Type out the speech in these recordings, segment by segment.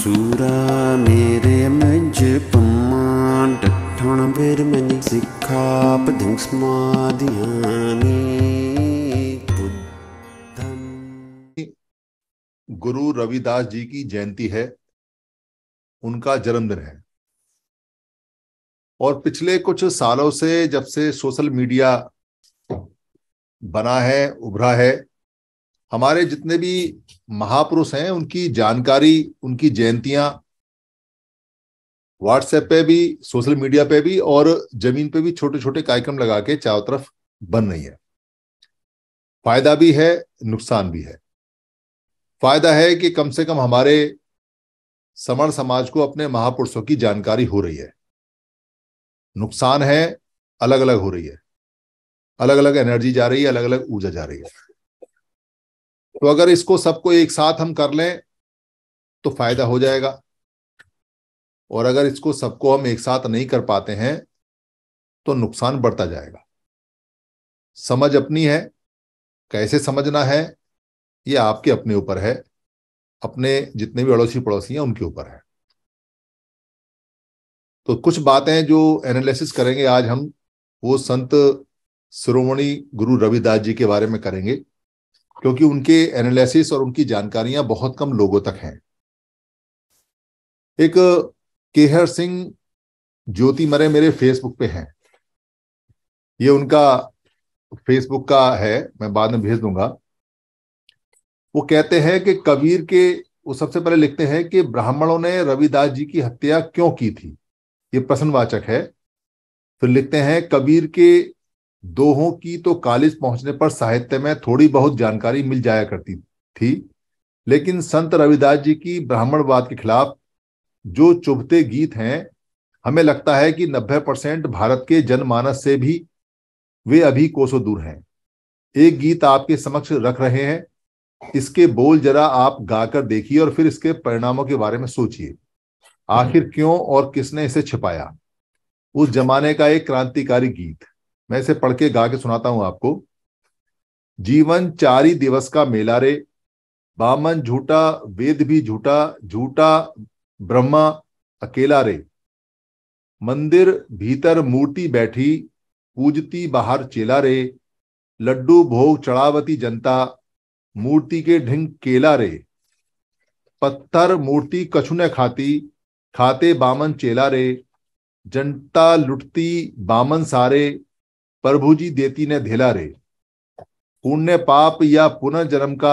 सूरा मेरे मज पमान ਡਠਣ ਬੇਰ ਮਨ ਸਿੱਖਾ ਪਦਿੰ ਸਮਾਧਿਆਨੀ गुरु रविदास जी की जयंती है उनका जन्मदिन है और पिछले कुछ सालों से जब से सोशल मीडिया बना है उभरा है हमारे जितने भी महापुरुष हैं उनकी जानकारी उनकी जयंतियां व्हाट्सएप पे भी सोशल मीडिया पे भी और जमीन पे भी छोटे छोटे कार्यक्रम लगा के चारों तरफ बन रही है फायदा भी है नुकसान भी है फायदा है कि कम से कम हमारे समण समाज को अपने महापुरुषों की जानकारी हो रही है नुकसान है अलग अलग हो रही है अलग अलग एनर्जी जा रही है अलग अलग ऊर्जा जा रही है तो अगर इसको सबको एक साथ हम कर लें तो फायदा हो जाएगा और अगर इसको सबको हम एक साथ नहीं कर पाते हैं तो नुकसान बढ़ता जाएगा समझ अपनी है कैसे समझना है ये आपके अपने ऊपर है अपने जितने भी अड़ोसी पड़ोसी हैं उनके ऊपर है तो कुछ बातें जो एनालिसिस करेंगे आज हम वो संत शिरोमणि गुरु रविदास जी के बारे में करेंगे क्योंकि उनके एनालिसिस और उनकी जानकारियां बहुत कम लोगों तक हैं एक केहर सिंह ज्योति मरे मेरे फेसबुक पे हैं ये उनका फेसबुक का है मैं बाद में भेज दूंगा वो कहते हैं कि कबीर के वो सबसे पहले लिखते हैं कि ब्राह्मणों ने रविदास जी की हत्या क्यों की थी ये प्रश्नवाचक है फिर लिखते हैं कबीर के दोहों की तो कालिज पहुंचने पर साहित्य में थोड़ी बहुत जानकारी मिल जाया करती थी लेकिन संत रविदास जी की ब्राह्मणवाद के खिलाफ जो चुभते गीत हैं हमें लगता है कि 90 परसेंट भारत के जनमानस से भी वे अभी कोसों दूर हैं एक गीत आपके समक्ष रख रहे हैं इसके बोल जरा आप गाकर देखिए और फिर इसके परिणामों के बारे में सोचिए आखिर क्यों और किसने इसे छिपाया उस जमाने का एक क्रांतिकारी गीत मैं इसे पढ़ के गा के सुनाता हूं आपको जीवन चारी दिवस का मेला रे बामन झूठा वेद भी झूठा झूठा ब्रह्मा अकेला रे मंदिर भीतर मूर्ति बैठी पूजती बाहर चेला रे लड्डू भोग चढ़ावती जनता मूर्ति के ढिंग केला रे पत्थर मूर्ति कछुने खाती खाते बामन चेला रे जनता लुटती बामन सारे प्रभु जी देती ने धेला रे पुण्य पाप या पुनर्जन्म का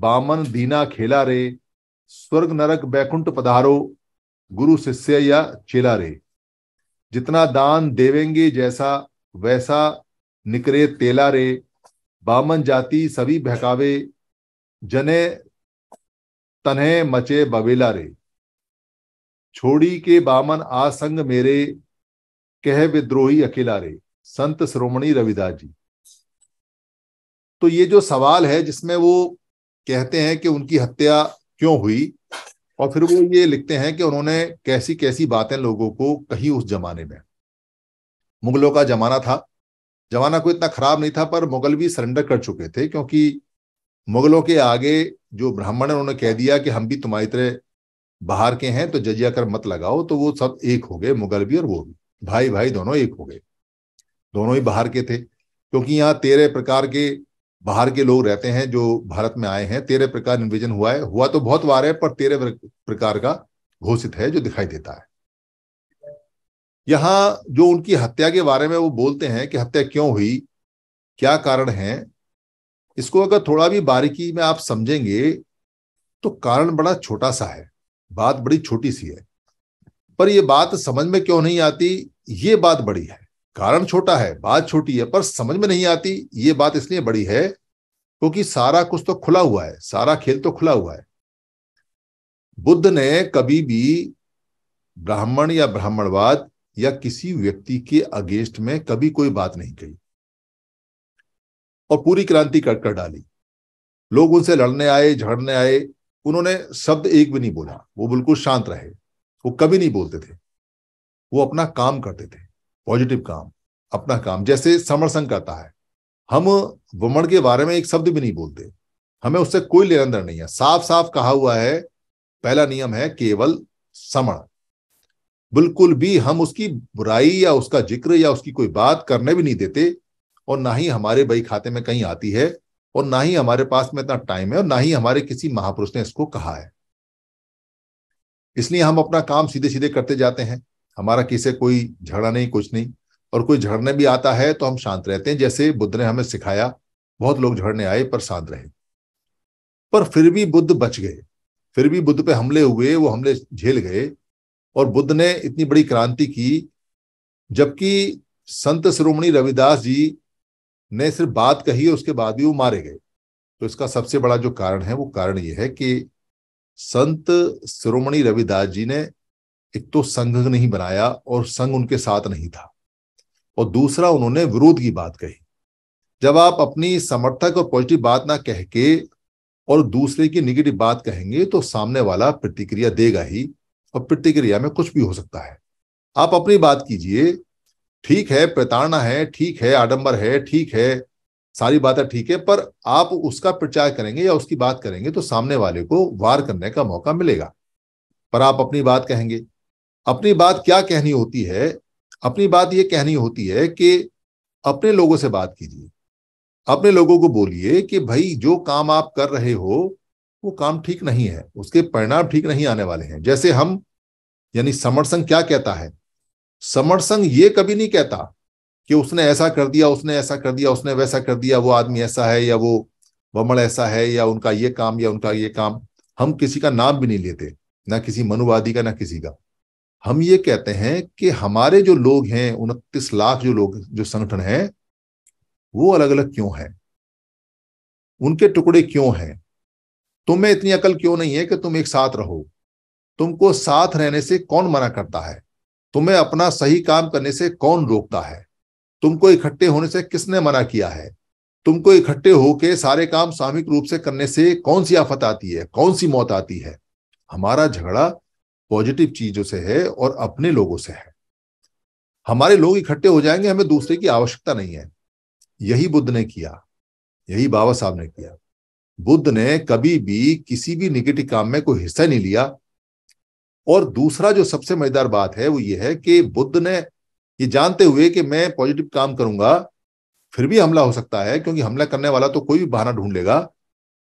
बामन दीना खेला रे स्वर्ग नरक बैकुंठ पधारो गुरु शिष्य या चेला रे जितना दान देवेंगे जैसा वैसा निकरे तेला रे बामन जाति सभी बहकावे जने तने मचे बवेला रे छोड़ी के बामन आसंग मेरे कह विद्रोही अकेला रे संत श्रोमणी रविदास जी तो ये जो सवाल है जिसमें वो कहते हैं कि उनकी हत्या क्यों हुई और फिर वो ये लिखते हैं कि उन्होंने कैसी कैसी बातें लोगों को कही उस जमाने में मुगलों का जमाना था जमाना कोई इतना खराब नहीं था पर मुगल भी सरेंडर कर चुके थे क्योंकि मुगलों के आगे जो ब्राह्मण उन्होंने कह दिया कि हम भी तुम्हारी तरह बाहर के हैं तो जजिया कर मत लगाओ तो वो सब एक हो गए मुगल भी और वो भी भाई भाई दोनों एक हो गए दोनों ही बाहर के थे क्योंकि यहाँ तेरह प्रकार के बाहर के लोग रहते हैं जो भारत में आए हैं तेरह प्रकार निर्विजन हुआ है हुआ तो बहुत बार है पर तेरह प्रकार का घोषित है जो दिखाई देता है यहाँ जो उनकी हत्या के बारे में वो बोलते हैं कि हत्या क्यों हुई क्या कारण है इसको अगर थोड़ा भी बारीकी में आप समझेंगे तो कारण बड़ा छोटा सा है बात बड़ी छोटी सी है पर यह बात समझ में क्यों नहीं आती ये बात बड़ी है कारण छोटा है बात छोटी है पर समझ में नहीं आती ये बात इसलिए बड़ी है क्योंकि तो सारा कुछ तो खुला हुआ है सारा खेल तो खुला हुआ है बुद्ध ने कभी भी ब्राह्मण या ब्राह्मणवाद या किसी व्यक्ति के अगेंस्ट में कभी कोई बात नहीं कही और पूरी क्रांति कर कर डाली लोग उनसे लड़ने आए झगड़ने आए उन्होंने शब्द एक भी नहीं बोला वो बिल्कुल शांत रहे वो कभी नहीं बोलते थे वो अपना काम करते थे पॉजिटिव काम अपना काम जैसे समर संघ करता है हम वमन के बारे में एक शब्द भी नहीं बोलते हमें उससे कोई लेन देन नहीं है साफ साफ कहा हुआ है पहला नियम है केवल समण बिल्कुल भी हम उसकी बुराई या उसका जिक्र या उसकी कोई बात करने भी नहीं देते और ना ही हमारे बही खाते में कहीं आती है और ना ही हमारे पास में इतना टाइम है और ना ही हमारे किसी महापुरुष ने इसको कहा है इसलिए हम अपना काम सीधे सीधे करते जाते हैं हमारा किसे कोई झगड़ा नहीं कुछ नहीं और कोई झड़ने भी आता है तो हम शांत रहते हैं जैसे बुद्ध ने हमें सिखाया बहुत लोग झड़ने आए पर शांत रहे पर फिर भी बुद्ध बच गए फिर भी बुद्ध पे हमले हुए वो हमले झेल गए और बुद्ध ने इतनी बड़ी क्रांति की जबकि संत श्रोमणी रविदास जी ने सिर्फ बात कही और उसके बाद भी वो मारे गए तो इसका सबसे बड़ा जो कारण है वो कारण ये है कि संत श्रोमणी रविदास जी ने एक तो संघ नहीं बनाया और संघ उनके साथ नहीं था और दूसरा उन्होंने विरोध की बात कही जब आप अपनी समर्थक और पॉजिटिव बात ना कह के और दूसरे की निगेटिव बात कहेंगे तो सामने वाला प्रतिक्रिया देगा ही और प्रतिक्रिया में कुछ भी हो सकता है आप अपनी बात कीजिए ठीक है प्रताड़ना है ठीक है आडंबर है ठीक है सारी बातें ठीक है पर आप उसका प्रचार करेंगे या उसकी बात करेंगे तो सामने वाले को वार करने का मौका मिलेगा पर आप अपनी बात कहेंगे अपनी बात क्या कहनी होती है अपनी बात ये कहनी होती है कि अपने लोगों से बात कीजिए अपने लोगों को बोलिए कि भाई जो काम आप कर रहे हो वो काम ठीक नहीं है उसके परिणाम ठीक नहीं आने वाले हैं जैसे हम यानी समरसंग क्या कहता है समरसंग ये कभी नहीं कहता कि उसने ऐसा कर दिया उसने ऐसा कर दिया उसने वैसा कर दिया वो आदमी ऐसा है या वो वमड़ ऐसा है या उनका ये काम या उनका ये काम हम किसी का नाम भी नहीं लेते ना किसी मनुवादी का ना किसी का हम ये कहते हैं कि हमारे जो लोग हैं उनतीस लाख जो लोग जो संगठन हैं वो अलग अलग क्यों हैं उनके टुकड़े क्यों हैं तुम्हें इतनी अकल क्यों नहीं है कि तुम एक साथ रहो तुमको साथ रहने से कौन मना करता है तुम्हें अपना सही काम करने से कौन रोकता है तुमको इकट्ठे होने से किसने मना किया है तुमको इकट्ठे होके सारे काम सामूहिक रूप से करने से कौन सी आफत आती है कौन सी मौत आती है हमारा झगड़ा पॉजिटिव चीजों से है और अपने लोगों से है हमारे लोग इकट्ठे हो जाएंगे हमें दूसरे की आवश्यकता नहीं है यही बुद्ध ने किया यही बाबा साहब ने किया बुद्ध ने कभी भी किसी भी निगेटिव काम में कोई हिस्सा नहीं लिया और दूसरा जो सबसे मजेदार बात है वो ये है कि बुद्ध ने ये जानते हुए कि मैं पॉजिटिव काम करूंगा फिर भी हमला हो सकता है क्योंकि हमला करने वाला तो कोई भी बहाना ढूंढ लेगा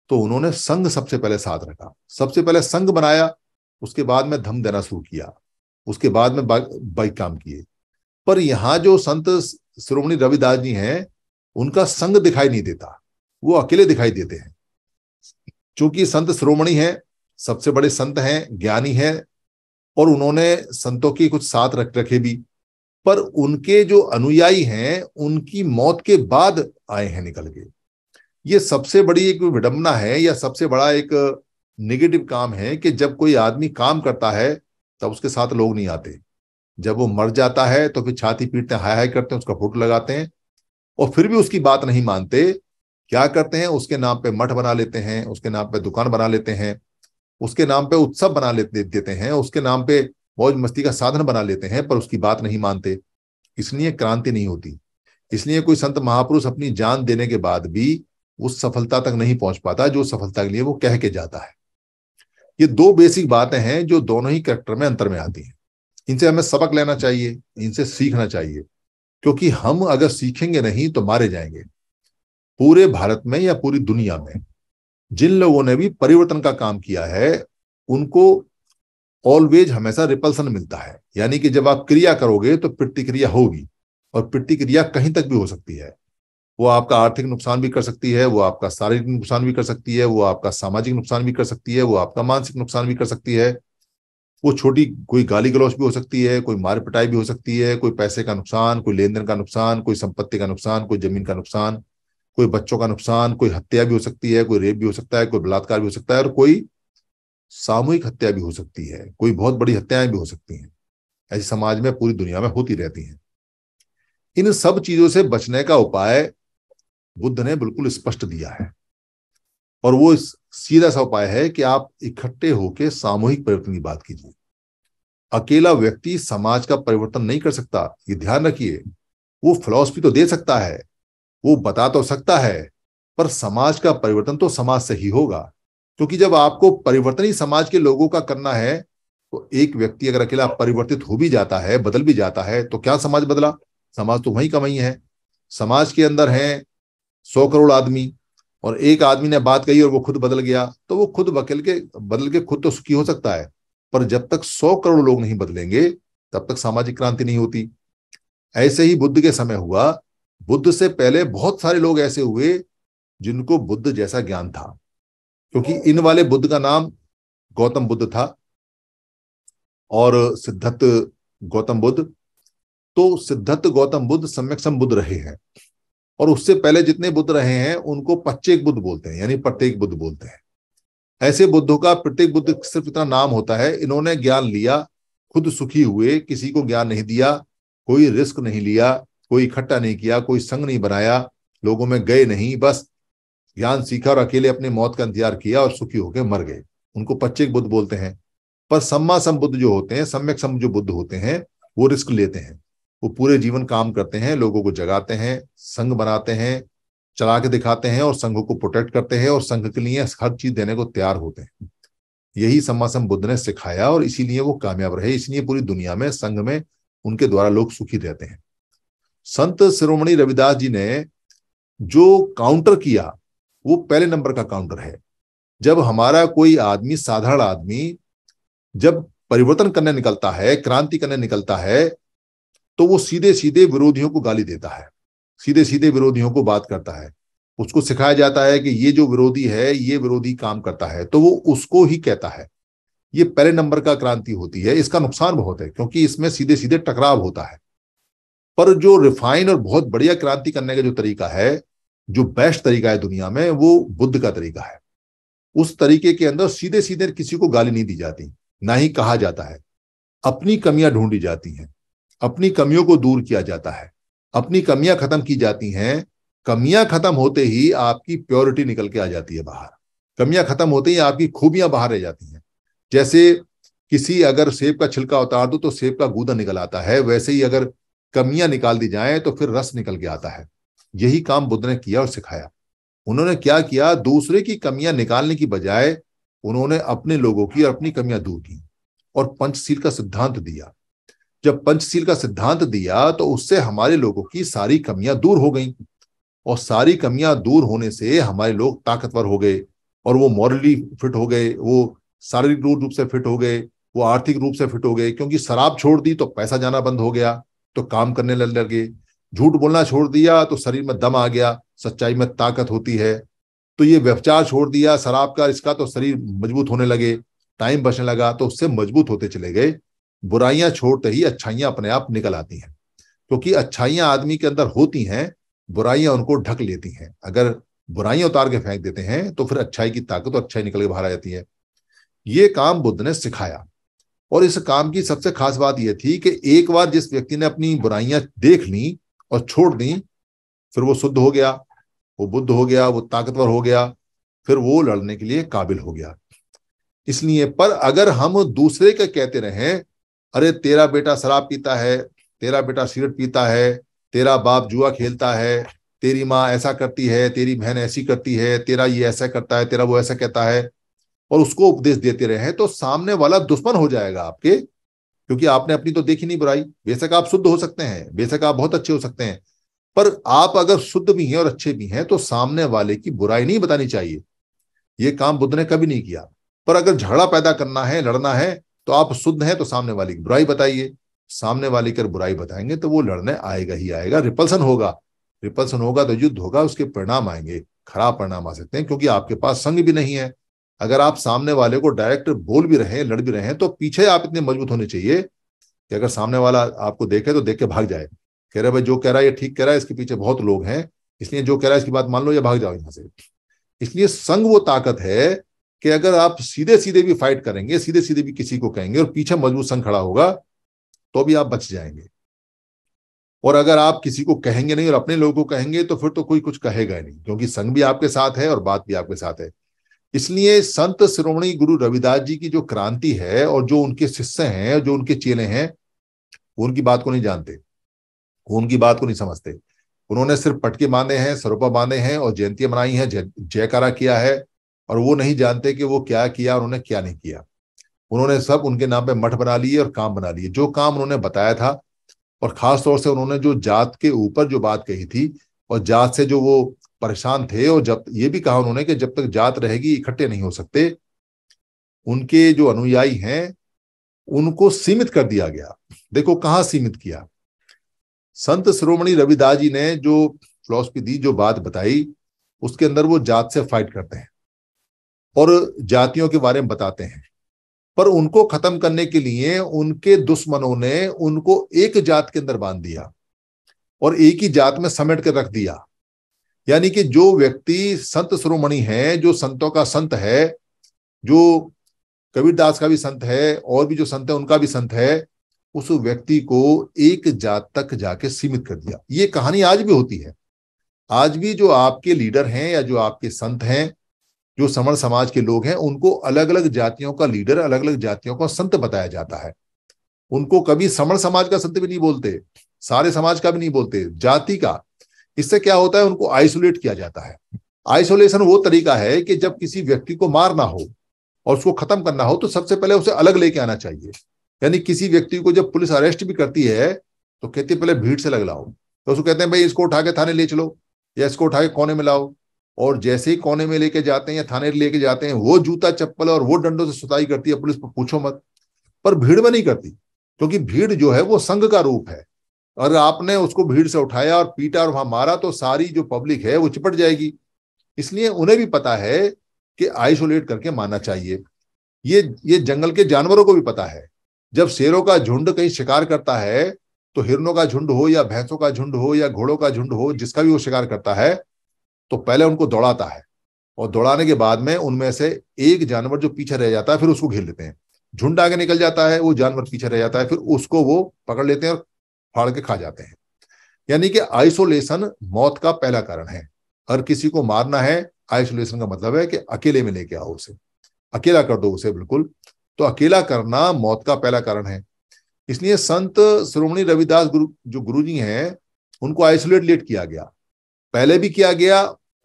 तो उन्होंने संघ सबसे पहले साथ रखा सबसे पहले संघ बनाया उसके बाद मैं धम देना शुरू किया उसके बाद में बाइक काम किए पर यहाँ जो संत श्रोमणी रविदास जी हैं उनका संग दिखाई नहीं देता वो अकेले दिखाई देते हैं चूंकि संत श्रोमणी हैं सबसे बड़े संत हैं ज्ञानी हैं और उन्होंने संतों की कुछ साथ रख रखे भी पर उनके जो अनुयायी हैं उनकी मौत के बाद आए हैं निकल के ये सबसे बड़ी एक विडंबना है या सबसे बड़ा एक निगेटिव काम है कि जब कोई आदमी काम करता है तब उसके साथ लोग नहीं आते जब वो मर जाता है तो फिर छाती पीटते हाय हाय करते हैं उसका फोटो लगाते हैं और फिर भी उसकी बात नहीं मानते क्या करते हैं उसके नाम पे मठ बना लेते हैं उसके नाम पे दुकान बना लेते हैं उसके नाम पे उत्सव बना लेते देते हैं उसके नाम पे मौज मस्ती का साधन बना लेते हैं पर उसकी बात नहीं मानते इसलिए क्रांति नहीं होती इसलिए कोई संत महापुरुष अपनी जान देने के बाद भी उस सफलता तक नहीं पहुंच पाता जो सफलता के लिए वो कह के जाता है ये दो बेसिक बातें हैं जो दोनों ही करेक्टर में अंतर में आती हैं इनसे हमें सबक लेना चाहिए इनसे सीखना चाहिए क्योंकि हम अगर सीखेंगे नहीं तो मारे जाएंगे पूरे भारत में या पूरी दुनिया में जिन लोगों ने भी परिवर्तन का काम किया है उनको ऑलवेज हमेशा रिपल्सन मिलता है यानी कि जब आप क्रिया करोगे तो प्रतिक्रिया होगी और प्रतिक्रिया कहीं तक भी हो सकती है वो आपका आर्थिक नुकसान भी कर सकती है वो आपका शारीरिक नुकसान भी कर सकती है वो आपका सामाजिक नुकसान भी कर सकती है वो आपका मानसिक नुकसान भी कर सकती है वो छोटी कोई गाली गलौज भी हो सकती है कोई मार पिटाई भी हो सकती है कोई पैसे का नुकसान कोई लेन देन का नुकसान कोई संपत्ति का नुकसान कोई जमीन का नुकसान कोई बच्चों का नुकसान कोई हत्या भी हो सकती है कोई रेप भी हो सकता है कोई बलात्कार भी हो सकता है और कोई सामूहिक हत्या भी हो सकती है कोई बहुत बड़ी हत्याएं भी हो सकती हैं ऐसी समाज में पूरी दुनिया में होती रहती हैं इन सब चीजों से बचने का उपाय बुद्ध ने बिल्कुल स्पष्ट दिया है और वो सीधा सा उपाय है कि आप इकट्ठे होकर सामूहिक परिवर्तन की बात कीजिए अकेला व्यक्ति समाज का परिवर्तन नहीं कर सकता ये ध्यान रखिए वो फिलोसफी तो दे सकता है वो बता तो सकता है पर समाज का परिवर्तन तो समाज से ही होगा क्योंकि जब आपको परिवर्तन ही समाज के लोगों का करना है तो एक व्यक्ति अगर अकेला परिवर्तित हो भी जाता है बदल भी जाता है तो क्या समाज बदला समाज तो वही का वहीं है समाज के अंदर है सौ करोड़ आदमी और एक आदमी ने बात कही और वो खुद बदल गया तो वो खुद बकल के बदल के खुद तो सुखी हो सकता है पर जब तक सौ करोड़ लोग नहीं बदलेंगे तब तक सामाजिक क्रांति नहीं होती ऐसे ही बुद्ध के समय हुआ बुद्ध से पहले बहुत सारे लोग ऐसे हुए जिनको बुद्ध जैसा ज्ञान था क्योंकि इन वाले बुद्ध का नाम गौतम बुद्ध था और सिद्धत गौतम बुद्ध तो सिद्धत गौतम बुद्ध सम्यक बुद्ध रहे हैं और उससे पहले जितने बुद्ध रहे हैं उनको प्रत्येक बुद्ध बोलते हैं यानी प्रत्येक बुद्ध बोलते हैं ऐसे बुद्धों का प्रत्येक बुद्ध सिर्फ इतना नाम होता है इन्होंने ज्ञान लिया खुद सुखी हुए किसी को ज्ञान नहीं दिया कोई रिस्क नहीं लिया कोई इकट्ठा नहीं किया कोई संग नहीं बनाया लोगों में गए नहीं बस ज्ञान सीखा और अकेले अपने मौत का इंतजार किया और सुखी होकर मर गए उनको प्रत्येक बुद्ध बोलते हैं पर सम्मा सम्बुद्ध जो होते हैं सम्यक सम जो बुद्ध होते हैं वो रिस्क लेते हैं वो पूरे जीवन काम करते हैं लोगों को जगाते हैं संघ बनाते हैं चला के दिखाते हैं और संघों को प्रोटेक्ट करते हैं और संघ के लिए हर चीज देने को तैयार होते हैं यही समासम बुद्ध ने सिखाया और इसीलिए वो कामयाब रहे इसलिए पूरी दुनिया में संघ में उनके द्वारा लोग सुखी रहते हैं संत शिरोमणि रविदास जी ने जो काउंटर किया वो पहले नंबर का काउंटर है जब हमारा कोई आदमी साधारण आदमी जब परिवर्तन करने निकलता है क्रांति करने निकलता है तो वो सीधे सीधे विरोधियों को गाली देता है सीधे सीधे विरोधियों को बात करता है उसको सिखाया जाता है कि ये जो विरोधी है ये विरोधी काम करता है तो वो उसको ही कहता है ये पहले नंबर का क्रांति होती है इसका नुकसान बहुत है क्योंकि इसमें सीधे सीधे टकराव होता है पर जो रिफाइन और बहुत बढ़िया क्रांति करने का जो तरीका है जो बेस्ट तरीका है दुनिया में वो बुद्ध का तरीका है उस तरीके के अंदर सीधे सीधे किसी को गाली नहीं दी जाती ना ही कहा जाता है अपनी कमियां ढूंढी जाती हैं अपनी कमियों को दूर किया जाता है अपनी कमियां खत्म की जाती हैं कमियां खत्म होते ही आपकी प्योरिटी निकल के आ जाती है बाहर कमियां खत्म होते ही आपकी खूबियां बाहर रह जाती हैं जैसे किसी अगर सेब का छिलका उतार दो तो सेब का गूदा निकल आता है वैसे ही अगर कमियां निकाल दी जाए तो फिर रस निकल के आता है यही काम बुद्ध ने किया और सिखाया उन्होंने क्या किया दूसरे की कमियां निकालने की बजाय उन्होंने अपने लोगों की और अपनी कमियां दूर की और पंचशील का सिद्धांत दिया जब पंचशील का सिद्धांत दिया तो उससे हमारे लोगों की सारी कमियां दूर हो गई और सारी कमियां दूर होने से हमारे लोग ताकतवर हो गए और वो मॉरली फिट हो गए वो शारीरिक रूप से फिट हो गए वो आर्थिक रूप से फिट हो गए क्योंकि शराब छोड़ दी तो पैसा जाना बंद हो गया तो काम करने लग लगे झूठ बोलना छोड़ दिया तो शरीर में दम आ गया सच्चाई में ताकत होती है तो ये व्यवचार छोड़ दिया शराब का इसका तो शरीर मजबूत होने लगे टाइम बचने लगा तो उससे मजबूत होते चले गए बुराइयां छोड़ते ही अच्छाइयां अपने आप निकल आती हैं क्योंकि तो अच्छाइयां आदमी के अंदर होती हैं बुराइयां उनको ढक लेती हैं अगर बुराइयां उतार के फेंक देते हैं तो फिर अच्छाई की ताकत तो अच्छाई निकल के बाहर आ जाती है ये काम बुद्ध ने सिखाया और इस काम की सबसे खास बात यह थी कि एक बार जिस व्यक्ति ने अपनी बुराइयां देख ली और छोड़ दी फिर वो शुद्ध हो गया वो बुद्ध हो गया वो ताकतवर हो गया फिर वो लड़ने के लिए काबिल हो गया इसलिए पर अगर हम दूसरे के कहते रहें अरे तेरा बेटा शराब पीता है तेरा बेटा सिगरेट पीता है तेरा बाप जुआ खेलता है तेरी माँ ऐसा करती है तेरी बहन ऐसी करती है तेरा ये ऐसा करता है तेरा वो ऐसा कहता है और उसको उपदेश देते रहे तो सामने वाला दुश्मन हो जाएगा आपके क्योंकि आपने अपनी तो देखी नहीं बुराई बेशक आप शुद्ध हो सकते हैं बेशक आप बहुत अच्छे हो सकते हैं पर आप अगर शुद्ध भी हैं और अच्छे भी हैं तो सामने वाले की बुराई नहीं बतानी चाहिए ये काम बुद्ध ने कभी नहीं किया पर अगर झगड़ा पैदा करना है लड़ना है तो आप शुद्ध हैं तो सामने वाले की बुराई बताइए सामने वाले की बुराई बताएंगे तो वो लड़ने आएगा ही आएगा रिपल्सन होगा रिपल्सन होगा तो युद्ध होगा उसके परिणाम आएंगे खराब परिणाम आ सकते हैं क्योंकि आपके पास संघ भी नहीं है अगर आप सामने वाले को डायरेक्ट बोल भी रहे लड़ भी रहे हैं तो पीछे आप इतने मजबूत होने चाहिए कि अगर सामने वाला आपको देखे तो देख के भाग जाए कह रहे भाई जो कह रहा है ये ठीक कह रहा है इसके पीछे बहुत लोग हैं इसलिए जो कह रहा है इसकी बात मान लो या भाग जाओ यहां से इसलिए संग वो ताकत है कि अगर आप सीधे सीधे भी फाइट करेंगे सीधे सीधे भी किसी को कहेंगे और पीछे मजबूत संघ खड़ा होगा तो भी आप बच जाएंगे और अगर आप किसी को कहेंगे नहीं और अपने लोगों को कहेंगे तो फिर तो कोई कुछ कहेगा नहीं क्योंकि संघ भी आपके साथ है और बात भी आपके साथ है इसलिए संत श्रोमणी गुरु रविदास जी की जो क्रांति है और जो उनके शिष्य हैं जो उनके चेले हैं वो उनकी बात को नहीं जानते वो उनकी बात को नहीं समझते उन्होंने सिर्फ पटके बांधे हैं सरोपा बांधे हैं और जयंतियां मनाई हैं जयकारा किया है और वो नहीं जानते कि वो क्या किया और उन्होंने क्या नहीं किया उन्होंने सब उनके नाम पे मठ बना लिए और काम बना लिए जो काम उन्होंने बताया था और खास तौर से उन्होंने जो जात के ऊपर जो बात कही थी और जात से जो वो परेशान थे और जब ये भी कहा उन्होंने कि जब तक जात रहेगी इकट्ठे नहीं हो सकते उनके जो अनुयायी हैं उनको सीमित कर दिया गया देखो कहाँ सीमित किया संत श्रोमणि रविदास जी ने जो फिलोसफी दी जो बात बताई उसके अंदर वो जात से फाइट करते हैं और जातियों के बारे में बताते हैं पर उनको खत्म करने के लिए उनके दुश्मनों ने उनको एक जात के अंदर बांध दिया और एक ही जात में समेट कर रख दिया यानी कि जो व्यक्ति संत श्रोमणी है जो संतों का संत है जो कबीरदास का भी संत है और भी जो संत है उनका भी संत है उस व्यक्ति को एक जात तक जाके सीमित कर दिया ये कहानी आज भी होती है आज भी जो आपके लीडर हैं या जो आपके संत हैं जो समण समाज के लोग हैं उनको अलग अलग जातियों का लीडर अलग अलग जातियों का संत बताया जाता है उनको कभी समण समाज का संत भी नहीं बोलते सारे समाज का भी नहीं बोलते जाति का इससे क्या होता है उनको आइसोलेट किया जाता है आइसोलेशन वो तरीका है कि जब किसी व्यक्ति को मारना हो और उसको खत्म करना हो तो सबसे पहले उसे अलग लेके आना चाहिए यानी किसी व्यक्ति को जब पुलिस अरेस्ट भी करती है तो कहती है पहले भीड़ से लग लाओ तो उसको कहते हैं भाई इसको उठा के थाने ले चलो या इसको उठा के कोने में लाओ और जैसे ही कोने में लेके जाते हैं या थाने लेके जाते हैं वो जूता चप्पल और वो डंडों से सुताई करती है पुलिस पर पूछो मत पर भीड़ में नहीं करती क्योंकि भीड़ जो है वो संघ का रूप है अगर आपने उसको भीड़ से उठाया और पीटा और वहां मारा तो सारी जो पब्लिक है वो चिपट जाएगी इसलिए उन्हें भी पता है कि आइसोलेट करके मानना चाहिए ये ये जंगल के जानवरों को भी पता है जब शेरों का झुंड कहीं शिकार करता है तो हिरनों का झुंड हो या भैंसों का झुंड हो या घोड़ों का झुंड हो जिसका भी वो शिकार करता है तो पहले उनको दौड़ाता है और दौड़ाने के बाद में उनमें से एक जानवर जो पीछे रह जाता है फिर उसको घेर लेते हैं झुंड आगे निकल जाता है वो जानवर पीछे रह जाता है फिर उसको वो पकड़ लेते हैं और फाड़ के खा जाते हैं यानी कि आइसोलेशन मौत का पहला कारण है अगर किसी को मारना है आइसोलेशन का मतलब है कि अकेले में लेके आओ उसे अकेला कर दो उसे बिल्कुल तो अकेला करना मौत का पहला कारण है इसलिए संत श्रोमणी रविदास गुरु जो गुरु जी हैं उनको आइसोलेट लेट किया गया पहले भी किया गया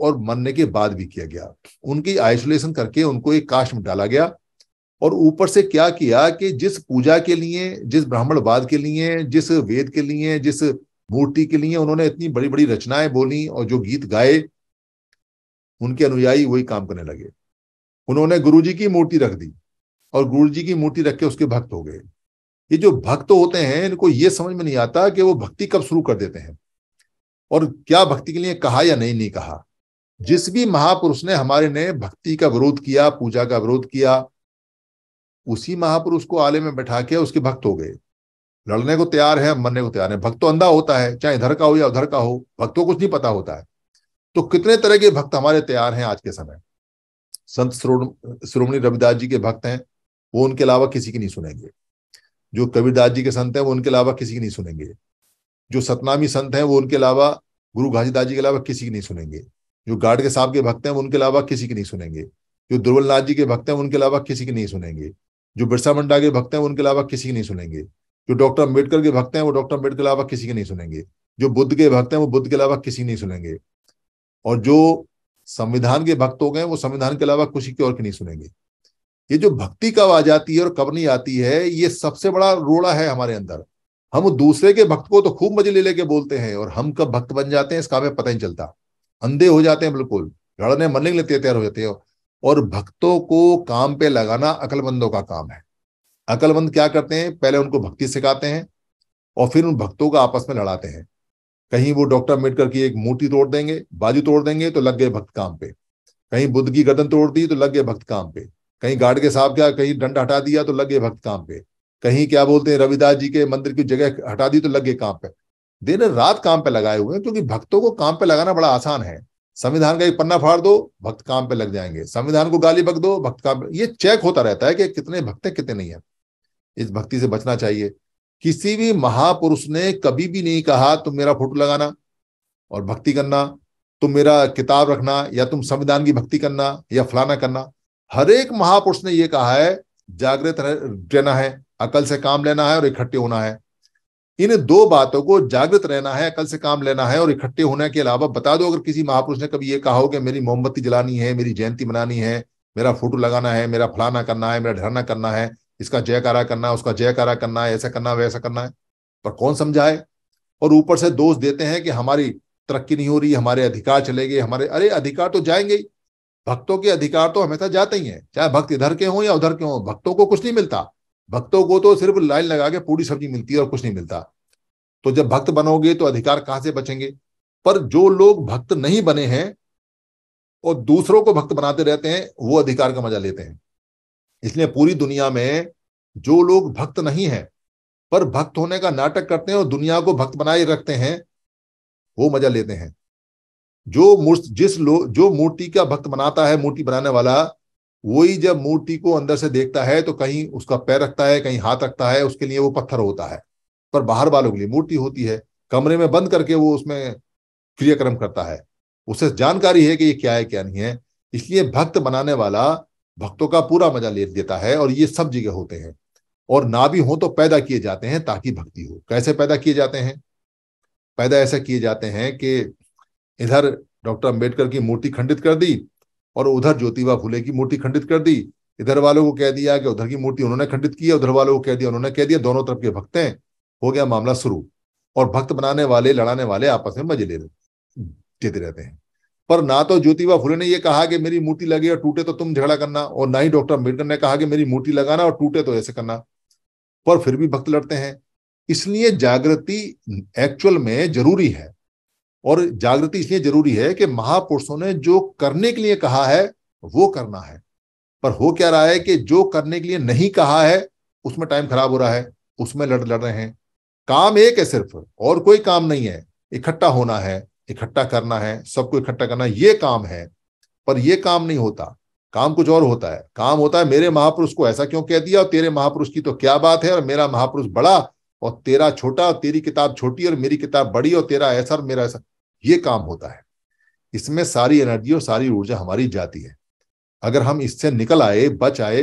और मरने के बाद भी किया गया उनकी आइसोलेशन करके उनको एक कास्ट में डाला गया और ऊपर से क्या किया कि जिस पूजा के लिए जिस ब्राह्मणवाद के लिए जिस वेद के लिए जिस मूर्ति के लिए उन्होंने इतनी बड़ी बड़ी रचनाएं बोली और जो गीत गाए उनके अनुयायी वही काम करने लगे उन्होंने गुरु जी की मूर्ति रख दी और गुरु जी की मूर्ति रख के उसके भक्त हो गए ये जो भक्त होते हैं इनको ये समझ में नहीं आता कि वो भक्ति कब शुरू कर देते हैं और क्या भक्ति के लिए कहा या नहीं नहीं कहा जिस भी महापुरुष ने हमारे ने भक्ति का विरोध किया पूजा का विरोध किया उसी महापुरुष को आले में बैठा के उसके भक्त हो गए लड़ने को तैयार है मरने को तैयार है भक्त तो अंधा होता है चाहे इधर का हो या उधर का हो भक्त को कुछ नहीं पता होता है तो कितने तरह के भक्त हमारे तैयार हैं आज के समय संत श्रोमणी रविदास जी के भक्त हैं वो उनके अलावा किसी की नहीं सुनेंगे जो कबीरदास जी के संत हैं वो उनके अलावा किसी की नहीं सुनेंगे जो सतनामी संत हैं वो उनके अलावा गुरु घासीदास जी के अलावा किसी की नहीं सुनेंगे जो गार्ड के साहब के भक्त हैं उनके अलावा किसी की नहीं सुनेंगे जो दुर्बलनाथ जी के भक्त हैं उनके अलावा किसी की नहीं सुनेंगे जो बिरसा मंडा के भक्त हैं उनके अलावा किसी की नहीं सुनेंगे जो डॉक्टर अम्बेडकर के भक्त हैं वो डॉक्टर अम्बेडकर के अलावा किसी की नहीं सुनेंगे जो बुद्ध के भक्त हैं वो बुद्ध के अलावा किसी नहीं सुनेंगे और जो संविधान के भक्त हो गए वो संविधान के अलावा किसी की और की नहीं सुनेंगे ये जो भक्ति कब आ जाती है और कब नहीं आती है ये सबसे बड़ा रोड़ा है हमारे अंदर हम दूसरे के भक्त को तो खूब मजे ले लेके बोलते हैं और हम कब भक्त बन जाते हैं इसका हमें पता नहीं चलता अंधे हो जाते हैं बिल्कुल लड़ने मरने के लिए तैयार हो जाते हैं और भक्तों को काम पे लगाना अकलमंदों का काम है अकलमंद क्या करते हैं पहले उनको भक्ति सिखाते हैं और फिर उन भक्तों को आपस में लड़ाते हैं कहीं वो डॉक्टर अम्बेडकर की एक मूर्ति तोड़ देंगे बाजू तोड़ देंगे तो लग गए भक्त काम पे कहीं बुद्ध की गर्दन तोड़ दी तो लग गए भक्त काम पे कहीं गार्ड के साहब क्या कहीं डंड हटा दिया तो लग गए भक्त काम पे कहीं क्या बोलते हैं रविदास जी के मंदिर की जगह हटा दी तो लग गए काम पे दिन रात काम पे लगाए हुए हैं क्योंकि भक्तों को काम पे लगाना बड़ा आसान है संविधान का एक पन्ना फाड़ दो भक्त काम पे लग जाएंगे संविधान को गाली बक दो भक्त काम ये चेक होता रहता है कि कितने भक्त हैं कितने नहीं है इस भक्ति से बचना चाहिए किसी भी महापुरुष ने कभी भी नहीं कहा तुम मेरा फोटो लगाना और भक्ति करना तुम मेरा किताब रखना या तुम संविधान की भक्ति करना या फलाना करना हर एक महापुरुष ने यह कहा है जागृत रहना है अकल से काम लेना है और इकट्ठे होना है इन दो बातों को जागृत रहना है अकल से काम लेना है और इकट्ठे होने के अलावा बता दो अगर किसी महापुरुष ने कभी ये कहा हो कि मेरी मोमबत्ती जलानी है मेरी जयंती मनानी है मेरा फोटो लगाना है मेरा फलाना करना है मेरा ढरना करना है इसका जयकारा करना है उसका जयकारा करना है ऐसा करना है वैसा करना है पर कौन समझाए और ऊपर से दोष देते हैं कि हमारी तरक्की नहीं हो रही हमारे अधिकार चले गए हमारे अरे अधिकार तो जाएंगे ही भक्तों के अधिकार तो हमेशा जाते ही हैं चाहे भक्त इधर के हों या उधर के हों भक्तों को कुछ नहीं मिलता भक्तों को तो सिर्फ लाइन लगा के पूरी सब्जी मिलती है और कुछ नहीं मिलता तो जब भक्त बनोगे तो अधिकार कहां से बचेंगे पर जो लोग भक्त नहीं बने हैं और दूसरों को भक्त बनाते रहते हैं वो अधिकार का मजा लेते हैं इसलिए पूरी दुनिया में जो लोग भक्त नहीं है पर भक्त होने का नाटक करते हैं और दुनिया को भक्त बनाए रखते हैं वो मजा लेते हैं जो जिस लोग जो मूर्ति का भक्त बनाता है मूर्ति बनाने वाला वही जब मूर्ति को अंदर से देखता है तो कहीं उसका पैर रखता है कहीं हाथ रखता है उसके लिए वो पत्थर होता है पर बाहर वालों के लिए मूर्ति होती है कमरे में बंद करके वो उसमें क्रियाक्रम करता है उसे जानकारी है कि ये क्या है क्या नहीं है इसलिए भक्त बनाने वाला भक्तों का पूरा मजा ले देता है और ये सब जगह होते हैं और ना भी हो तो पैदा किए जाते हैं ताकि भक्ति हो कैसे पैदा किए जाते हैं पैदा ऐसा किए जाते हैं कि इधर डॉक्टर अंबेडकर की मूर्ति खंडित कर दी और उधर ज्योतिबा फूले की मूर्ति खंडित कर दी इधर वालों को कह दिया कि उधर की मूर्ति उन्होंने खंडित की उधर वालों को कह दिया उन्होंने कह दिया दोनों तरफ के भक्त हैं हो गया मामला शुरू और भक्त बनाने वाले लड़ाने वाले आपस में मजे ले रहे जीते रहते हैं पर ना तो ज्योतिबा फुले ने यह कहा कि मेरी मूर्ति लगे और टूटे तो तुम झगड़ा करना और ना ही डॉक्टर अम्बेडकर ने कहा कि मेरी मूर्ति लगाना और टूटे तो ऐसे करना पर फिर भी भक्त लड़ते हैं इसलिए जागृति एक्चुअल में जरूरी है और जागृति इसलिए जरूरी है कि महापुरुषों ने जो करने के लिए कहा है वो करना है पर हो क्या रहा है कि जो करने के लिए नहीं कहा है उसमें टाइम खराब हो रहा है उसमें लड़ लड़ रहे हैं काम एक है सिर्फ और कोई काम नहीं है इकट्ठा होना है इकट्ठा करना है सबको इकट्ठा करना ये काम है पर यह काम नहीं होता काम कुछ और होता है काम होता है मेरे महापुरुष को ऐसा क्यों कह दिया और तेरे महापुरुष की तो क्या बात है और मेरा महापुरुष बड़ा और तेरा छोटा और तेरी किताब छोटी और मेरी किताब बड़ी और तेरा ऐसा और मेरा ऐसा ये काम होता है इसमें सारी एनर्जी और सारी ऊर्जा हमारी जाती है अगर हम इससे निकल आए बच आए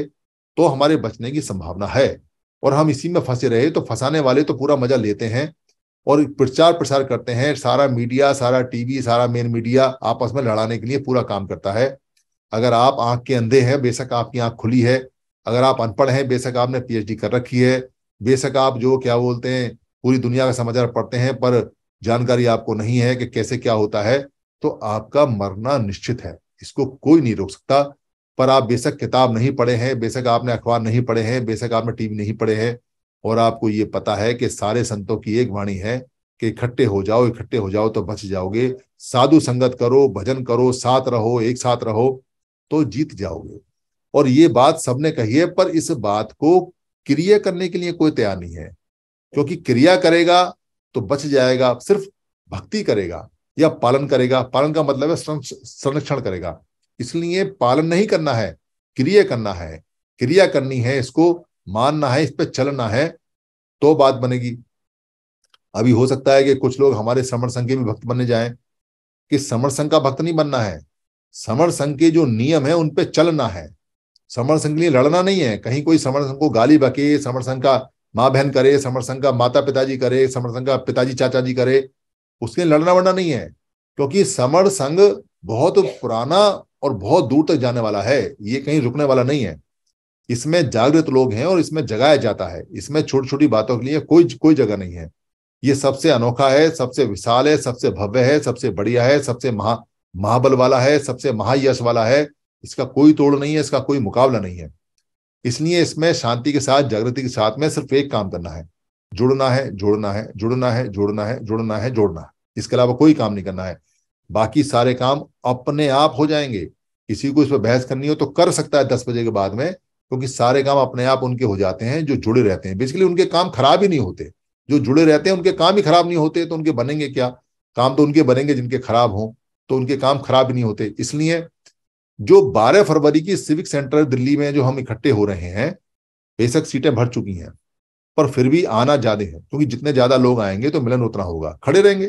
तो हमारे बचने की संभावना है और हम इसी में फंसे रहे तो फंसाने वाले तो पूरा मजा लेते हैं और प्रचार प्रसार करते हैं सारा मीडिया सारा टीवी सारा मेन मीडिया आपस में लड़ाने के लिए पूरा काम करता है अगर आप आंख के अंधे हैं बेशक आपकी आंख खुली है अगर आप अनपढ़ हैं बेशक आपने पीएचडी कर रखी है बेशक आप जो क्या बोलते हैं पूरी दुनिया का समाचार पढ़ते हैं पर जानकारी आपको नहीं है कि कैसे क्या होता है तो आपका मरना निश्चित है इसको कोई नहीं रोक सकता पर आप बेशक किताब नहीं पढ़े हैं बेशक आपने अखबार नहीं पढ़े हैं बेशक आपने टीवी नहीं पढ़े हैं और आपको ये पता है कि सारे संतों की एक वाणी है कि इकट्ठे हो जाओ इकट्ठे हो जाओ तो बच जाओगे साधु संगत करो भजन करो साथ रहो एक साथ रहो तो जीत जाओगे और ये बात सबने कही है पर इस बात को क्रिया करने के लिए कोई तैयार नहीं है क्योंकि क्रिया करेगा तो बच जाएगा सिर्फ भक्ति करेगा या पालन करेगा पालन का मतलब है संरक्षण करेगा इसलिए पालन नहीं करना है क्रिया करना है क्रिया करनी है इसको मानना है इस पर चलना है तो बात बनेगी अभी हो सकता है कि कुछ लोग हमारे समर संघ के भी भक्त बनने जाएं कि समर संघ का भक्त नहीं बनना है समर संघ के जो नियम है उन पर चलना है समर संघ के लिए लड़ना नहीं है कहीं कोई समर संघ को गाली बके समर संघ का माँ बहन करे समर संघ का माता पिताजी करे समर संघ का पिताजी चाचा जी करे उसके लिए लड़ना वड़ना नहीं है क्योंकि समर संघ बहुत पुराना और बहुत दूर तक जाने वाला है ये कहीं रुकने वाला नहीं है इसमें जागृत लोग हैं और इसमें जगाया जाता है इसमें छोटी छोटी बातों के लिए कोई कोई जगह नहीं है ये सबसे अनोखा है सबसे विशाल है सबसे भव्य है सबसे बढ़िया है सबसे महा महाबल वाला है सबसे महायश वाला है इसका कोई तोड़ नहीं है इसका कोई मुकाबला नहीं है इसलिए इसमें शांति के साथ जागृति के साथ में सिर्फ एक काम करना है जुड़ना है जोड़ना है जुड़ना है जोड़ना है जुड़ना है जोड़ना है इसके अलावा कोई काम नहीं करना है बाकी सारे काम अपने आप हो जाएंगे किसी को इस पर बहस करनी हो तो कर सकता है दस बजे के बाद में क्योंकि सारे काम अपने आप उनके हो जाते हैं जो जुड़े रहते हैं बेसिकली उनके काम खराब ही नहीं होते जो जुड़े रहते हैं उनके काम ही खराब नहीं होते तो उनके बनेंगे क्या काम तो उनके बनेंगे जिनके खराब हों तो उनके काम खराब ही नहीं होते इसलिए जो 12 फरवरी की सिविक सेंटर दिल्ली में जो हम इकट्ठे हो रहे हैं बेशक सीटें भर चुकी हैं पर फिर भी आना ज्यादा है क्योंकि तो जितने ज्यादा लोग आएंगे तो मिलन उतना होगा खड़े रहेंगे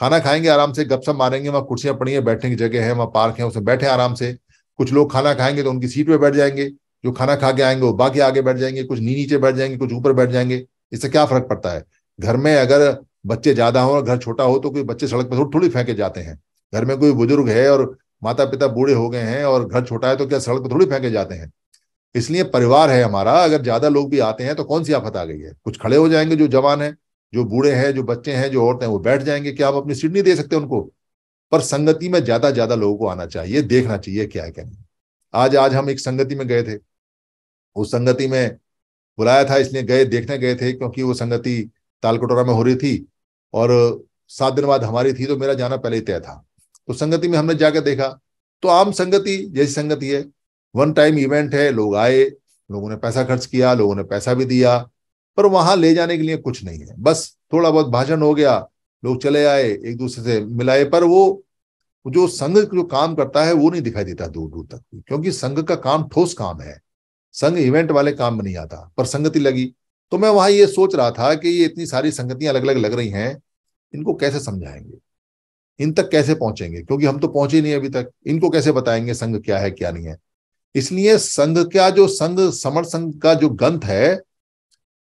खाना खाएंगे आराम से गपशप मारेंगे वहां कुर्सियां पड़ी है बैठने की जगह है वहां पार्क है उसमें बैठे आराम से कुछ लोग खाना खाएंगे तो उनकी सीट पर बैठ जाएंगे जो खाना खा के आएंगे वो बाकी आगे बैठ जाएंगे कुछ नी नीचे बैठ जाएंगे कुछ ऊपर बैठ जाएंगे इससे क्या फर्क पड़ता है घर में अगर बच्चे ज्यादा हो और घर छोटा हो तो कोई बच्चे सड़क पर थोड़ी फेंके जाते हैं घर में कोई बुजुर्ग है और माता पिता बूढ़े हो गए हैं और घर छोटा है तो क्या सड़क पर थोड़ी फेंके जाते हैं इसलिए परिवार है हमारा अगर ज्यादा लोग भी आते हैं तो कौन सी आफत आ गई है कुछ खड़े हो जाएंगे जो जवान है जो बूढ़े हैं जो बच्चे हैं जो औरतें हैं वो बैठ जाएंगे क्या आप अपनी सीट नहीं दे सकते उनको पर संगति में ज्यादा ज्यादा लोगों को आना चाहिए देखना चाहिए क्या क्या नहीं आज आज हम एक संगति में गए थे उस संगति में बुलाया था इसलिए गए देखने गए थे क्योंकि वो संगति तालकटोरा में हो रही थी और सात दिन बाद हमारी थी तो मेरा जाना पहले ही तय था तो संगति में हमने जाकर देखा तो आम संगति जैसी संगति है वन टाइम इवेंट है लोग आए लोगों ने पैसा खर्च किया लोगों ने पैसा भी दिया पर वहां ले जाने के लिए कुछ नहीं है बस थोड़ा बहुत भाषण हो गया लोग चले आए एक दूसरे से मिलाए पर वो जो संघ जो काम करता है वो नहीं दिखाई देता दूर दूर तक क्योंकि संघ का काम ठोस काम है संघ इवेंट वाले काम में नहीं आता पर संगति लगी तो मैं वहां ये सोच रहा था कि ये इतनी सारी संगतियां अलग अलग लग रही हैं इनको कैसे समझाएंगे इन तक कैसे पहुंचेंगे क्योंकि हम तो पहुंचे नहीं अभी तक इनको कैसे बताएंगे संघ क्या है क्या नहीं है इसलिए संघ का जो संघ समर संघ का जो ग्रंथ है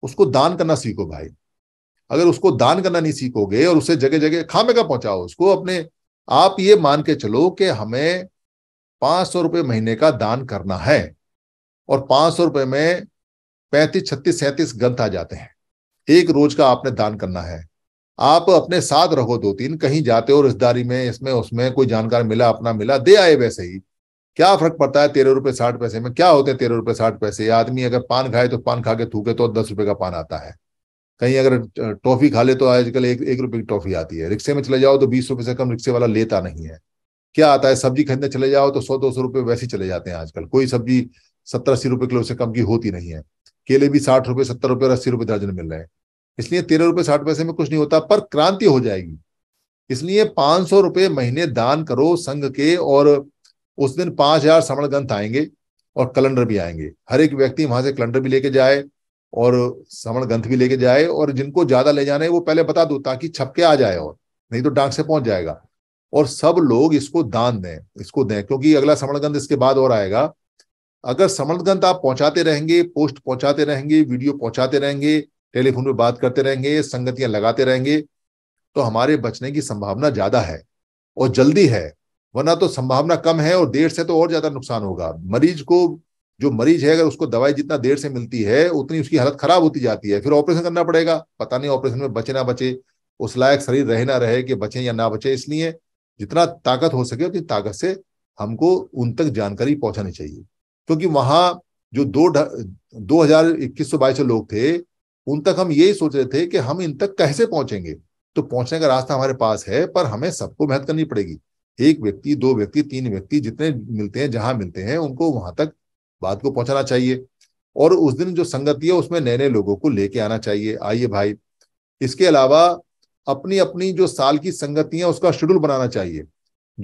उसको दान करना सीखो भाई अगर उसको दान करना नहीं सीखोगे और उसे जगह जगह खामे का पहुंचाओ उसको अपने आप ये मान के चलो कि हमें पांच सौ रुपये महीने का दान करना है और पांच सौ रुपये में पैंतीस छत्तीस सैंतीस ग्रंथ आ जाते हैं एक रोज का आपने दान करना है आप अपने साथ रखो दो तीन कहीं जाते हो रिश्तेदारी में इसमें उसमें कोई जानकार मिला अपना मिला दे आए वैसे ही क्या फर्क पड़ता है तेरह रुपए साठ पैसे में क्या होते हैं तेरह रुपए साठ पैसे आदमी अगर पान खाए तो पान खा के थूके तो दस रुपए का पान आता है कहीं अगर टॉफी खा ले तो आजकल एक एक रुपए की टॉफी आती है रिक्शे में चले जाओ तो बीस रुपए से कम रिक्शे वाला लेता नहीं है क्या आता है सब्जी खरीदने चले जाओ तो सौ दो सौ रुपये वैसे चले जाते हैं आजकल कोई सब्जी सत्तर अस्सी रुपए किलो से कम की होती नहीं है केले भी साठ रुपए सत्तर रुपये और अस्सी रुपये दर्जन मिल रहे हैं इसलिए तेरह रुपये साठ पैसे में कुछ नहीं होता पर क्रांति हो जाएगी इसलिए पांच सौ रुपये महीने दान करो संघ के और उस दिन पांच हजार समण ग्रंथ आएंगे और कैलेंडर भी आएंगे हर एक व्यक्ति वहां से कैलेंडर भी लेके जाए और समण ग्रंथ भी लेके जाए और जिनको ज्यादा ले जाने वो पहले बता दो ताकि छपके आ जाए और नहीं तो डाक से पहुंच जाएगा और सब लोग इसको दान दें इसको दें क्योंकि अगला ग्रंथ इसके बाद और आएगा अगर ग्रंथ आप पहुंचाते रहेंगे पोस्ट पहुंचाते रहेंगे वीडियो पहुंचाते रहेंगे टेलीफोन पर बात करते रहेंगे संगतियां लगाते रहेंगे तो हमारे बचने की संभावना ज्यादा है और जल्दी है वरना तो संभावना कम है और देर से तो और ज्यादा नुकसान होगा मरीज को जो मरीज है अगर उसको दवाई जितना देर से मिलती है उतनी उसकी हालत खराब होती जाती है फिर ऑपरेशन करना पड़ेगा पता नहीं ऑपरेशन में बचे ना बचे उस लायक शरीर रहे ना रहे कि बचे या ना बचे इसलिए जितना ताकत हो सके उतनी ताकत से हमको उन तक जानकारी पहुंचानी चाहिए क्योंकि वहां जो दो दो हजार इक्कीस सौ बाईस लोग थे उन तक हम यही सोच रहे थे कि हम इन तक कैसे पहुंचेंगे तो पहुंचने का रास्ता हमारे पास है पर हमें सबको मेहनत करनी पड़ेगी एक व्यक्ति दो व्यक्ति तीन व्यक्ति जितने मिलते हैं जहां मिलते हैं उनको वहां तक बात को पहुंचाना चाहिए और उस दिन जो संगति है उसमें नए नए लोगों को लेके आना चाहिए आइए भाई इसके अलावा अपनी अपनी जो साल की संगतियां उसका शेड्यूल बनाना चाहिए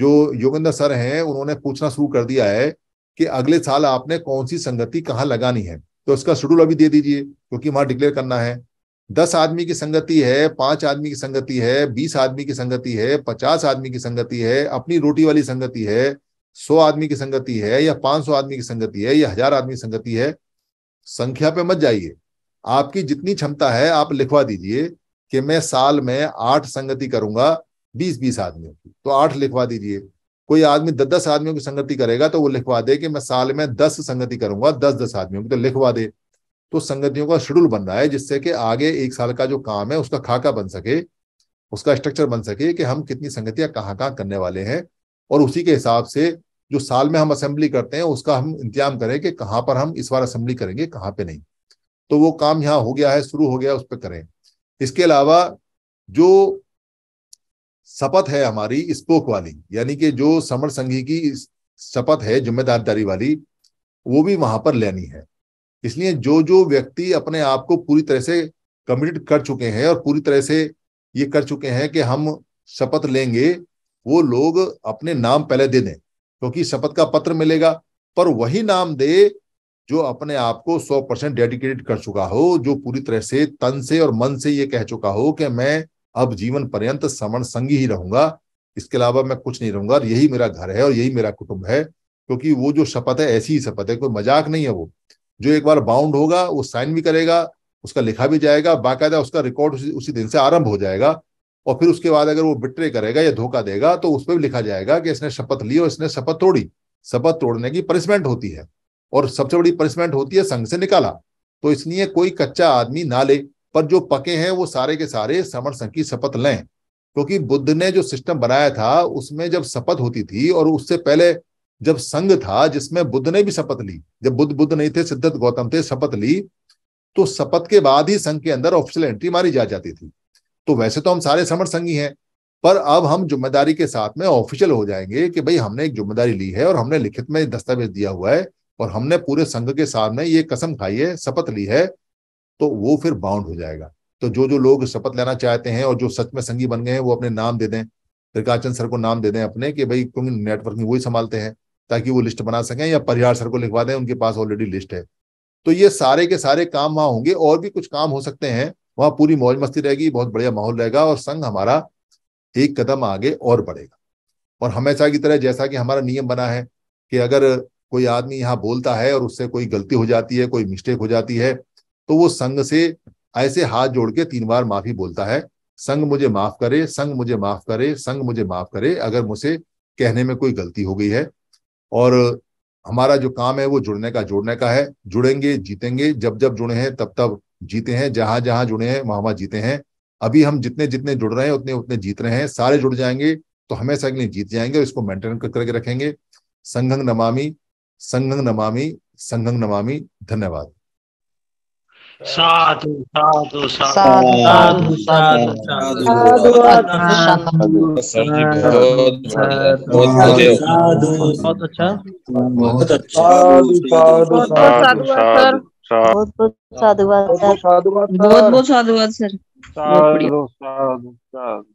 जो योगेंद्र सर हैं उन्होंने पूछना शुरू कर दिया है कि अगले साल आपने कौन सी संगति कहाँ लगानी है तो उसका शेड्यूल अभी दे दीजिए क्योंकि वहां डिक्लेयर करना है दस आदमी की संगति है पांच आदमी की संगति है बीस आदमी की संगति है पचास आदमी की संगति है अपनी रोटी वाली संगति है सौ आदमी की संगति है या पांच सौ आदमी की संगति है या हजार आदमी की संगति है संख्या पे मत जाइए आपकी जितनी क्षमता है आप लिखवा दीजिए कि मैं साल में आठ संगति करूंगा बीस बीस आदमियों की तो आठ लिखवा दीजिए कोई आदमी दस दस आदमियों की संगति करेगा तो वो लिखवा दे कि मैं साल में दस संगति करूंगा दस दस आदमियों की तो लिखवा दे तो संगतियों का शेड्यूल बन रहा है जिससे कि आगे एक साल का जो काम है उसका खाका बन सके उसका स्ट्रक्चर बन सके कि हम कितनी संगतियां कहाँ कहाँ करने वाले हैं और उसी के हिसाब से जो साल में हम असेंबली करते हैं उसका हम इंतजाम करें कि कहाँ पर हम इस बार असेंबली करेंगे कहाँ पे नहीं तो वो काम यहाँ हो गया है शुरू हो गया उस पर करें इसके अलावा जो शपथ है हमारी स्पोक वाली यानी कि जो समर संघी की शपथ है जिम्मेदारदारी वाली वो भी वहां पर लेनी है इसलिए जो जो व्यक्ति अपने आप को पूरी तरह से कमिटेड कर चुके हैं और पूरी तरह से ये कर चुके हैं कि हम शपथ लेंगे वो लोग अपने नाम पहले दे दें क्योंकि तो शपथ का पत्र मिलेगा पर वही नाम दे जो अपने आप को 100 परसेंट डेडिकेटेड कर चुका हो जो पूरी तरह से तन से और मन से ये कह चुका हो कि मैं अब जीवन पर्यंत समण संगी ही रहूंगा इसके अलावा मैं कुछ नहीं रहूंगा यही मेरा घर है और यही मेरा कुटुंब है क्योंकि वो जो शपथ है ऐसी ही शपथ है कोई मजाक नहीं है वो जो एक बार बाउंड होगा वो साइन भी करेगा उसका लिखा भी जाएगा बाकायदा उसका रिकॉर्ड उसी, उसी दिन से आरंभ हो जाएगा और फिर उसके बाद अगर वो बिट्रे करेगा या धोखा देगा तो उस पर भी लिखा जाएगा कि इसने शपथ ली और इसने शपथ तोड़ी शपथ तोड़ने की पनिशमेंट होती है और सबसे बड़ी पनिशमेंट होती है संघ से निकाला तो इसलिए कोई कच्चा आदमी ना ले पर जो पके हैं वो सारे के सारे समर संघ की शपथ लें क्योंकि बुद्ध ने जो सिस्टम बनाया था उसमें जब शपथ होती थी और उससे पहले जब संघ था जिसमें बुद्ध ने भी शपथ ली जब बुद्ध बुद्ध नहीं थे सिद्धार्थ गौतम थे शपथ ली तो शपथ के बाद ही संघ के अंदर ऑफिशियल एंट्री मारी जा जाती थी तो वैसे तो हम सारे समर संघी हैं पर अब हम जिम्मेदारी के साथ में ऑफिशियल हो जाएंगे कि भाई हमने एक जिम्मेदारी ली है और हमने लिखित में दस्तावेज दिया हुआ है और हमने पूरे संघ के सामने ये कसम खाई है शपथ ली है तो वो फिर बाउंड हो जाएगा तो जो जो लोग शपथ लेना चाहते हैं और जो सच में संगी बन गए हैं वो अपने नाम दे दें त्रिकाचन सर को नाम दे दें अपने कि भाई क्योंकि नेटवर्किंग वही संभालते हैं ताकि वो लिस्ट बना सकें या परिहार सर को लिखवा दें उनके पास ऑलरेडी लिस्ट है तो ये सारे के सारे काम वहां होंगे और भी कुछ काम हो सकते हैं वहां पूरी मौज मस्ती रहेगी बहुत बढ़िया माहौल रहेगा और संघ हमारा एक कदम आगे और बढ़ेगा और हमेशा की तरह जैसा कि हमारा नियम बना है कि अगर कोई आदमी यहाँ बोलता है और उससे कोई गलती हो जाती है कोई मिस्टेक हो जाती है तो वो संघ से ऐसे हाथ जोड़ के तीन बार माफी बोलता है संघ मुझे माफ करे संघ मुझे माफ करे संघ मुझे माफ करे अगर मुझसे कहने में कोई गलती हो गई है और हमारा जो काम है वो जुड़ने का जोड़ने का है जुड़ेंगे जीतेंगे जब जब जुड़े हैं तब तब जीते हैं जहां जहां जुड़े हैं वहां वहां जीते हैं अभी हम जितने जितने जुड़ रहे हैं उतने उतने जीत रहे हैं सारे जुड़ जाएंगे तो हमेशा के लिए जीत जाएंगे और इसको मेंटेन करके रखेंगे संघंग नमामि संघंग नमामि संघंग नमामि धन्यवाद साधु साधु साधु साधु साधु साधु बहुत अच्छा बहुत अच्छा बहुत बहुत साधुवाद सर बहुत बहुत साधुवाद सर साधु साधु साधु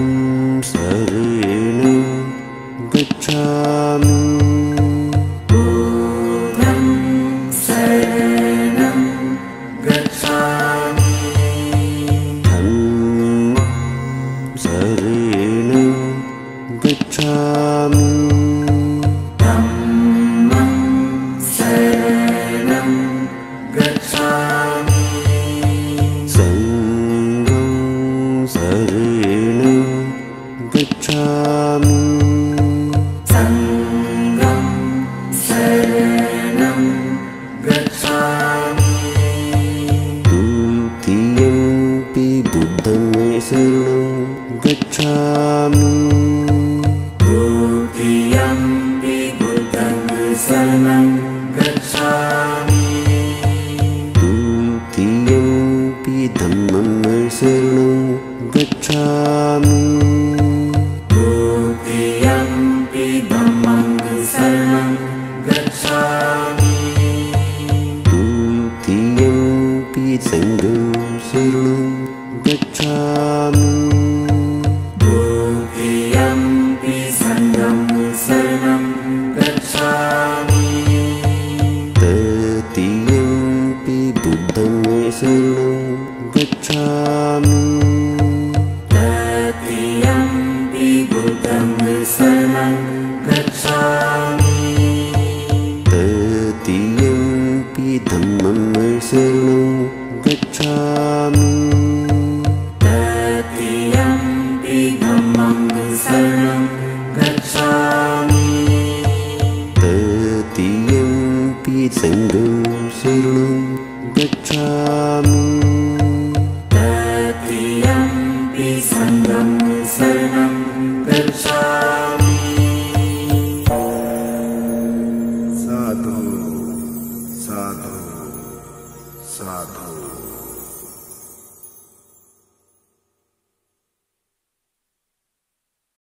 गच्छामि செங்கும் சிறு